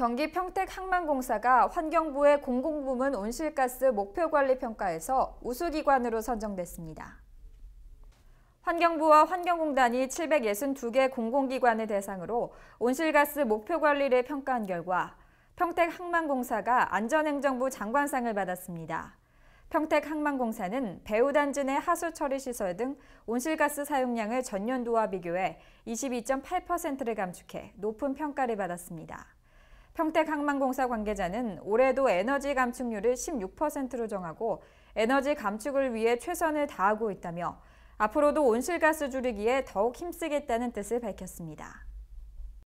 경기 평택 항만공사가 환경부의 공공부문 온실가스 목표관리평가에서 우수기관으로 선정됐습니다. 환경부와 환경공단이 762개 공공기관을 대상으로 온실가스 목표관리를 평가한 결과 평택 항만공사가 안전행정부 장관상을 받았습니다. 평택 항만공사는 배후단지내 하수 처리 시설 등 온실가스 사용량을 전년도와 비교해 22.8%를 감축해 높은 평가를 받았습니다. 평택항만공사 관계자는 올해도 에너지 감축률을 16%로 정하고 에너지 감축을 위해 최선을 다하고 있다며 앞으로도 온실가스 줄이기에 더욱 힘쓰겠다는 뜻을 밝혔습니다.